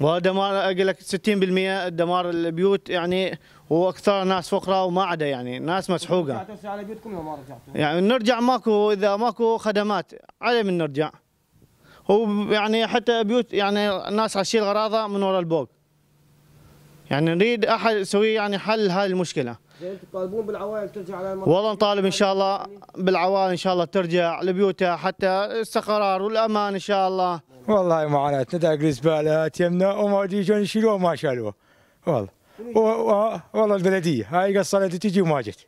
ودمار اقول لك 60% دمار البيوت يعني واكثر ناس فقراء وما عدا يعني ناس مسحوقه. رجعتوا على بيوتكم ولا ما رجعتوا؟ يعني نرجع ماكو اذا ماكو خدمات على من نرجع. هو يعني حتى بيوت يعني الناس عايشين غراضه من ورا البوق يعني نريد احد يسوي يعني حل هاي المشكله تطالبون بالعوائل ترجع على المنطقة والله نطالب ان شاء الله بالعوائل ان شاء الله ترجع لبيوتها حتى استقرار والامان ان شاء الله والله معاناتنا داقلس بالها تيمنا وما يجون يشيلوه ما شالوه والله والله البلديه هاي قصرت تجي وما جت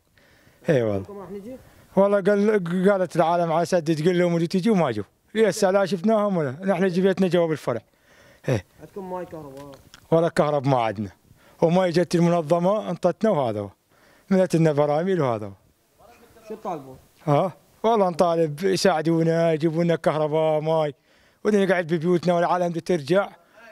اي والله والله قال قالت العالم على سد تقول لهم تجي وما جوا هسه لا شفناهم ولا نحن جبيتنا جواب الفرع ايه عندكم ماي كهرباء ولا كهرب ما عندنا وما اجت المنظمه انطتنا وهذا هو منت لنا براميل وهذا هو شو تطالبون؟ ها والله نطالب يساعدونا يجيبوا لنا كهرباء ماي ونقعد ببيوتنا والعالم ترجع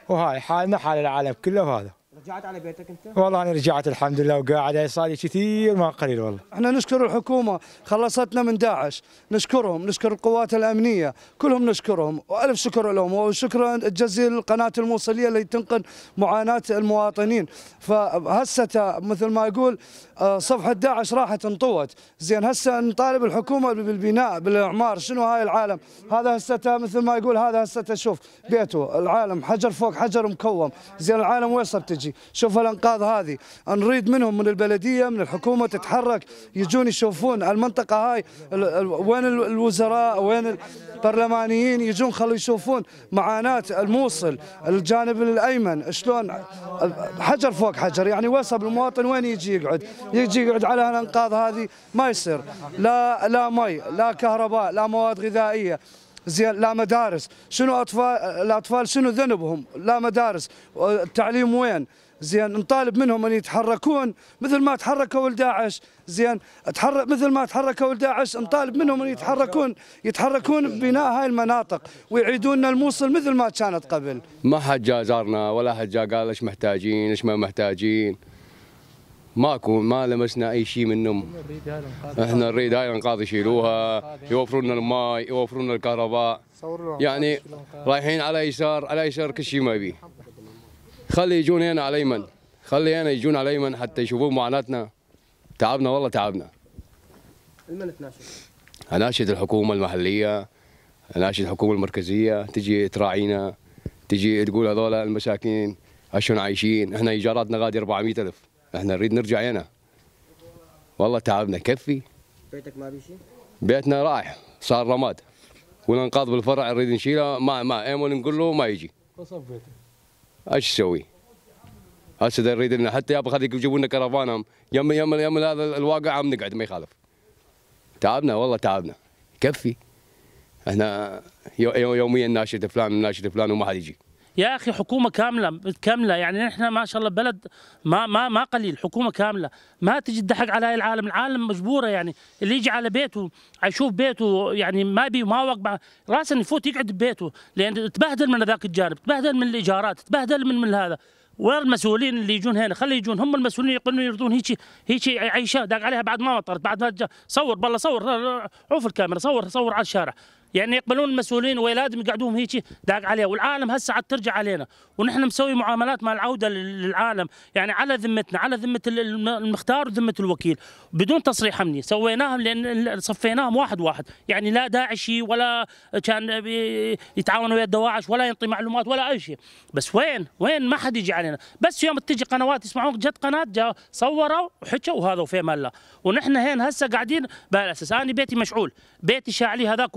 وهاي حالنا حال العالم كله وهذا رجعت على بيتك انت؟ والله انا رجعت الحمد لله وقاعد صار لي كثير ما قليل والله. احنا نشكر الحكومه خلصتنا من داعش، نشكرهم، نشكر القوات الامنيه، كلهم نشكرهم والف شكر لهم وشكرا جزيل القناه الموصليه اللي تنقل معاناه المواطنين، فهسه مثل ما يقول آه، صفحه داعش راحت انطوت، زين هسه نطالب الحكومه بالبناء بالاعمار، شنو هاي العالم؟ هذا هسه مثل ما يقول هذا هسه شوف بيته، العالم حجر فوق حجر مكوم، زين العالم وين صار تجي؟ الحاجي شوف الانقاض هذه نريد منهم من البلديه من الحكومه تتحرك يجون يشوفون المنطقه هاي وين الوزراء وين البرلمانيين يجون خلوا يشوفون معاناه الموصل الجانب الايمن شلون حجر فوق حجر يعني وصب المواطن وين يجي يقعد يجي يقعد على الانقاض هذه ما يصير لا لا مي لا كهرباء لا مواد غذائيه زين لا مدارس شنو اطفال الاطفال شنو ذنبهم لا مدارس التعليم وين زين نطالب منهم ان يتحركون مثل ما تحركوا لداعش زين اتحرك مثل ما تحركوا لداعش نطالب منهم ان يتحركون يتحركون ببناء هاي المناطق ويعيدون الموصل مثل ما كانت قبل ما حد جا زارنا ولا حد جا قال ايش محتاجين ايش ما محتاجين ماكو ما لمسنا اي شيء منهم احنا نريد هاي الانقاض يشيلوها يوفروا لنا الماي يوفروا لنا الكهرباء يعني رايحين على يسار على يسار كل شيء ما يبي خلي يجون هنا على ايمن خلي هنا يجون على ايمن حتى يشوفون معاناتنا تعبنا والله تعبنا المن تناشد؟ اناشد الحكومه المحليه اناشد الحكومه المركزيه تجي تراعينا تجي تقول هذول المساكين شلون عايشين احنا ايجاراتنا غادي 400000 احنا نريد نرجع هنا والله تعبنا كفي بيتك ما بيشي بيتنا رايح صار رماد والانقاض بالفرع نريد نشيله ما ما ايمون نقول له ما يجي قصف ايش اسوي؟ هسه نريد لنا حتى يابا خليك يجيبوا لنا كرفانهم يم يم يم هذا الواقع عم نقعد ما يخالف تعبنا والله تعبنا كفي احنا يوميا ناشد فلان ناشد فلان وما حد يجي يا اخي حكومه كامله كامله يعني نحن ما شاء الله بلد ما ما ما قليل حكومه كامله ما تجي تضحك على هاي العالم العالم مجبوره يعني اللي يجي على بيته يشوف بيته يعني ما بي ما وقع راسا يفوت يقعد ببيته لان تبهدل من ذاك الجانب تبهدل من الايجارات تبهدل من من هذا وين المسؤولين اللي يجون هنا خلي يجون هم المسؤولين يقولون يرضون هيك هيك عيشه داق عليها بعد ما مطرت بعد ما صور بالله صور عوف الكاميرا صور صور على الشارع يعني يقبلون المسؤولين ويلادهم يقعدون هيك داق عليه والعالم هسه عاد ترجع علينا ونحن مسوي معاملات مع العوده للعالم يعني على ذمتنا على ذمه المختار وذمه الوكيل بدون تصريح امني سويناهم لان صفيناهم واحد واحد يعني لا داعشي ولا كان يتعاون ويا الدواعش ولا ينطي معلومات ولا اي شيء بس وين وين ما حد يجي علينا بس يوم تجي قنوات يسمعون جت قناه جا صوروا وحكوا وهذا وفي الله ونحن هين هسه قاعدين بالاساس انا بيتي مشعول بيتي شاعلي هذاك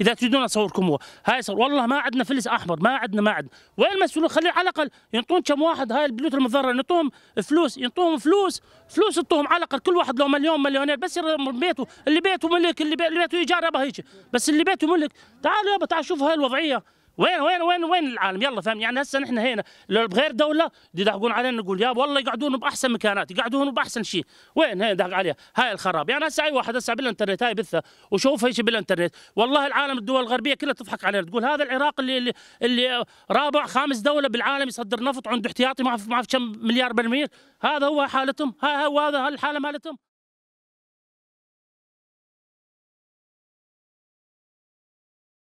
اذا تريدون اصوركم هو هاي صور والله ما عندنا فلس احمر ما عندنا ما عندنا وين المسؤولين خلي على الاقل ينطون كم واحد هاي البيوت المضره ينطوهم فلوس ينطوهم فلوس فلوس ينطوهم على الاقل كل واحد لو مليون مليونير بس بيته اللي بيته ملك اللي بيته ايجار يابا هيك بس اللي بيته ملك تعالوا يابا تعال شوف هاي الوضعيه وين وين وين وين العالم يلا فهم يعني هسه نحن هنا لو بغير دوله يدهقون علينا نقول يا والله يقعدون باحسن مكانات يقعدون باحسن شيء وين هنا دهق عليها هاي الخراب يعني هسه اي واحد هسه بالانترنت هاي بثه وشوف ايش بالانترنت والله العالم الدول الغربيه كلها تضحك علينا تقول هذا العراق اللي اللي, اللي رابع خامس دوله بالعالم يصدر نفط عنده احتياطي ما اعرف كم مليار برميل هذا هو حالتهم هاي هو هذا الحاله مالتهم